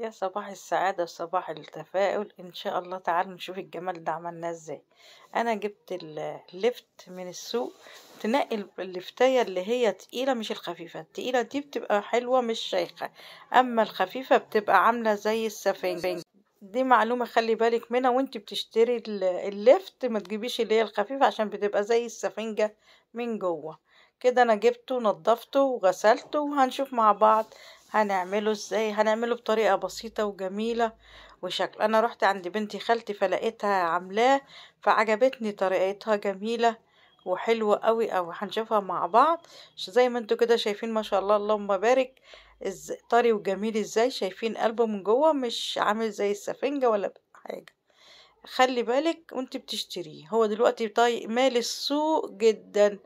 يا صباح السعادة صباح التفاؤل ان شاء الله تعالى نشوف الجمال ده عملناه ازاي انا جبت اللفت من السوق تنقي اللفتاية اللي هي تقيلة مش الخفيفة التقيلة دي بتبقى حلوة مش شيخة اما الخفيفة بتبقى عاملة زي السفنج دي معلومة خلي بالك منها وانت بتشتري اللفت ما تجيبيش اللي هي الخفيفة عشان بتبقى زي السفنجة من جوه كده انا جبته ونضفته وغسلته وهنشوف مع بعض هنعمله ازاي هنعمله بطريقه بسيطه وجميله وشكل انا رحت عند بنتي خالتي فلقيتها عاملاه فعجبتني طريقتها جميله وحلوه قوي قوي هنشوفها مع بعض زي ما انتوا كده شايفين ما شاء الله اللهم بارك طري وجميل ازاي شايفين قلبه من جوه مش عامل زي السفنجه ولا حاجه خلي بالك وانت بتشتريه هو دلوقتي طايق مال السوق جدا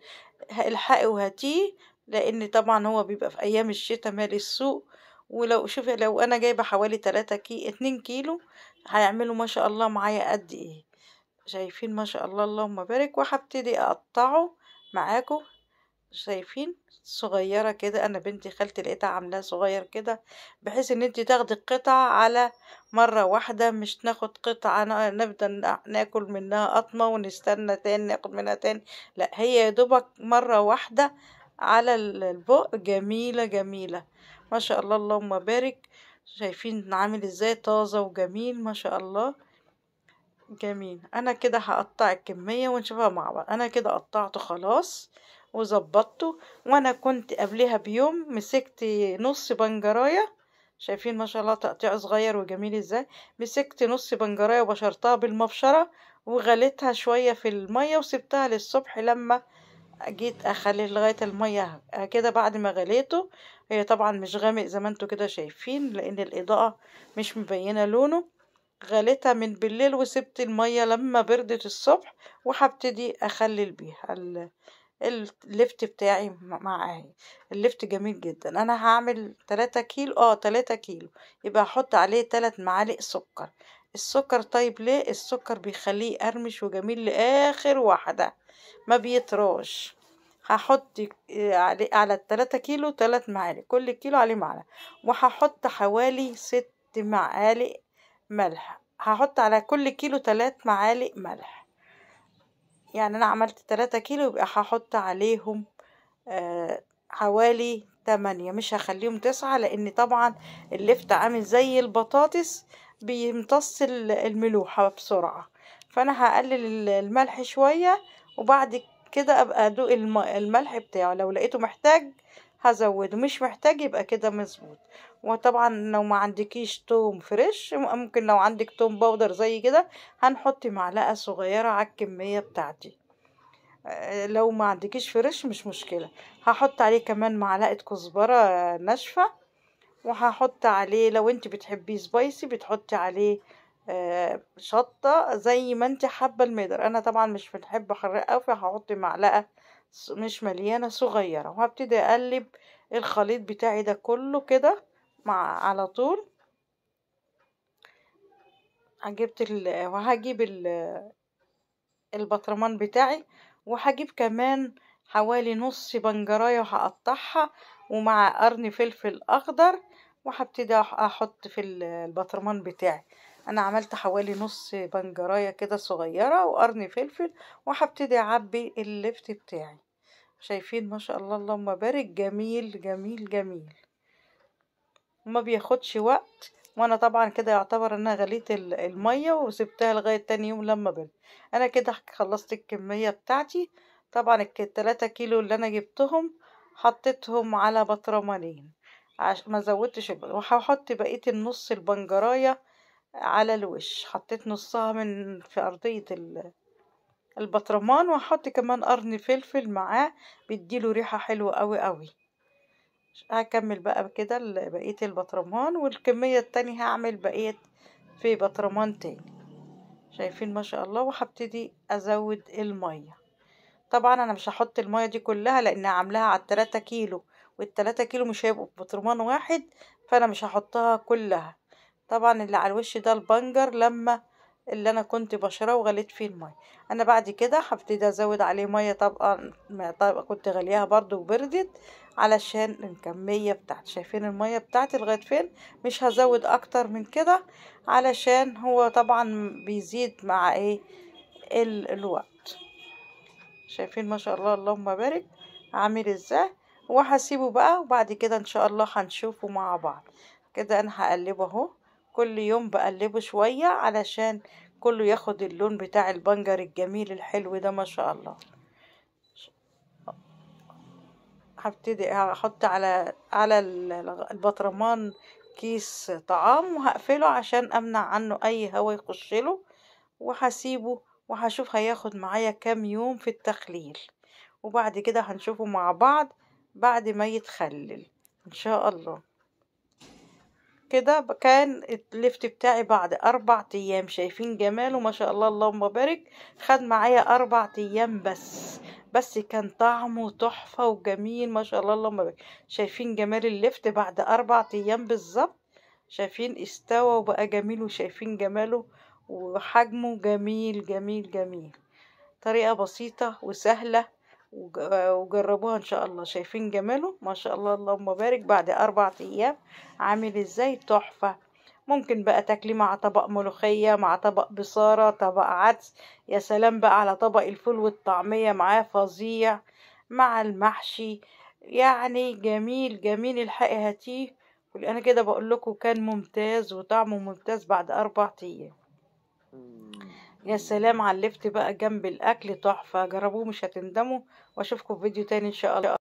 الحقي وهاتيه لان طبعا هو بيبقى في ايام الشتاء مال السوق ولو شوفي لو انا جايبه حوالي 3 كي 2 كيلو هيعملوا ما شاء الله معايا قد ايه شايفين ما شاء الله اللهم بارك وهبتدي اقطعه معاكم شايفين صغيره كده انا بنتي خالتي لقيتها عاملاها صغير كده بحيث ان انت تاخدي القطعه على مره واحده مش ناخد قطعه نفضل ناكل منها قطمه ونستنى تاني ناخد منها تاني لا هي يا دوبك مره واحده على البق جميلة جميلة ما شاء الله اللهم بارك شايفين عامل ازاي طازة وجميل ما شاء الله جميل انا كده هقطع الكمية ونشوفها مع بعض انا كده قطعته خلاص وظبطته وانا كنت قبلها بيوم مسكت نص بنجرايه شايفين ما شاء الله تقطيع صغير وجميل ازاي مسكت نص بنجرايه وبشرتها بالمبشره وغليتها شويه في الميه وسبتها للصبح لما جيت اخليه لغايه الميه كده بعد ما غليته هي طبعا مش غامق زي ما انتوا كده شايفين لان الاضاءه مش مبينه لونه غليتها من بالليل وسبت الميه لما بردت الصبح وهبتدي اخلل بيها الليفت بتاعي مع اهي الليفت جميل جدا انا هعمل 3 كيلو اه 3 كيلو يبقى احط عليه 3 معالق سكر السكر طيب ليه السكر بيخليه قرمش وجميل لاخر واحده ما بيطراش هحط عليه آه، على 3 كيلو 3 معالق كل كيلو عليه معلقة وهحط حوالي 6 معالق ملح هحط على كل كيلو 3 معالق ملح يعني انا عملت تلاتة كيلو يبقى هحط عليهم آه حوالي تمانية مش هخليهم تسعة لان طبعا اللفت عامل زي البطاطس بيمتص الملوحة بسرعة فانا هقلل الملح شوية وبعد كده ابقى ادوق الملح بتاعه لو لقيته محتاج هزوده مش محتاج يبقى كده مظبوط وطبعا لو ما عندكيش توم فريش ممكن لو عندك توم باودر زي كده هنحط معلقه صغيره على الكميه بتاعتي آه، لو ما عندكيش فريش مش مشكله هحط عليه كمان معلقه كزبره آه، ناشفه وهحط عليه لو انت بتحبيه سبايسي بتحطي عليه آه، شطه زي ما انت حابه المقدار انا طبعا مش بنحب احرق قوي فهحط معلقه مش مليانة صغيرة وهبتدي اقلب الخليط بتاعي ده كله كده مع على طول جبت ال... وهجيب ال... البطرمان بتاعي وهجيب كمان حوالي نص بنجرايه هقطعها ومع قرن فلفل اخضر وهبتدي احط في البطرمان بتاعي انا عملت حوالي نص بنجرايه كده صغيره وقرن فلفل وهبتدي اعبي اللفت بتاعي شايفين ما شاء الله اللهم بارك جميل جميل جميل ما بياخدش وقت وانا طبعا كده يعتبر ان انا غليت الميه وسبتها لغايه تاني يوم لما برد انا كده خلصت الكميه بتاعتي طبعا التلاتة كيلو اللي انا جبتهم حطيتهم على بطرمانين عش ما زودتش وهحط بقيه النص البنجرايه على الوش حطيت نصها من في أرضية البطرمان وهحط كمان قرن فلفل معاه بيديله ريحة حلوة قوي قوي هكمل بقى كده بقية البطرمان والكمية التانية هعمل بقية في بطرمان تاني شايفين ما شاء الله وهبتدي ازود المية طبعا انا مش هحط المية دي كلها لانها عاملاها على التلاتة كيلو والتلاتة كيلو مش هيبقوا بطرمان واحد فانا مش هحطها كلها طبعا اللي على الوش ده البنجر لما اللي انا كنت بشراه وغليت فيه الميه انا بعد كده هبتدي ازود عليه ميه طبقا طبقه كنت غليها برضو وبردت علشان الكميه بتاعتي شايفين الميه بتاعتي لغايه فين مش هزود اكتر من كده علشان هو طبعا بيزيد مع ايه ال الوقت شايفين ما شاء الله اللهم بارك عامل ازاي وهسيبه بقى وبعد كده ان شاء الله هنشوفه مع بعض كده انا هقلبه اهو كل يوم بقلبه شوية علشان كله ياخد اللون بتاع البنجر الجميل الحلو ده ما شاء الله هبتدي هحط على على البطرمان كيس طعام وهقفله عشان امنع عنه اي هوا يخشله وهسيبه وهشوف هياخد معايا كام يوم في التخليل وبعد كده هنشوفه مع بعض بعد ما يتخلل ان شاء الله كده كان الليفت بتاعي بعد اربع ايام شايفين جماله ما شاء الله اللهم بارك خد معايا اربع ايام بس بس كان طعمه تحفة وجميل ما شاء الله اللهم بارك شايفين جمال الليفت بعد اربع ايام بالظبط شايفين استوى وبقى جميل وشايفين جماله وحجمه جميل جميل جميل طريقة بسيطة وسهلة وجربوها ان شاء الله شايفين جماله ما شاء الله اللهم بارك بعد اربع ايام عامل ازاي تحفه ممكن بقى تاكليه مع طبق ملوخيه مع طبق بصاره طبق عدس يا سلام بقى على طبق الفول والطعميه معاه فظيع مع المحشي يعني جميل جميل الحقي هاتيه انا كده بقول لكم كان ممتاز وطعمه ممتاز بعد اربع ايام يا سلام على اللفت بقى جنب الاكل تحفه جربوه مش هتندموا واشوفكم في فيديو تاني ان شاء الله